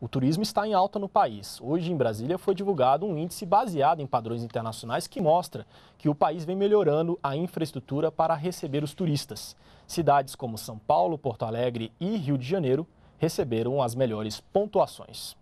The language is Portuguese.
O turismo está em alta no país. Hoje, em Brasília, foi divulgado um índice baseado em padrões internacionais que mostra que o país vem melhorando a infraestrutura para receber os turistas. Cidades como São Paulo, Porto Alegre e Rio de Janeiro receberam as melhores pontuações.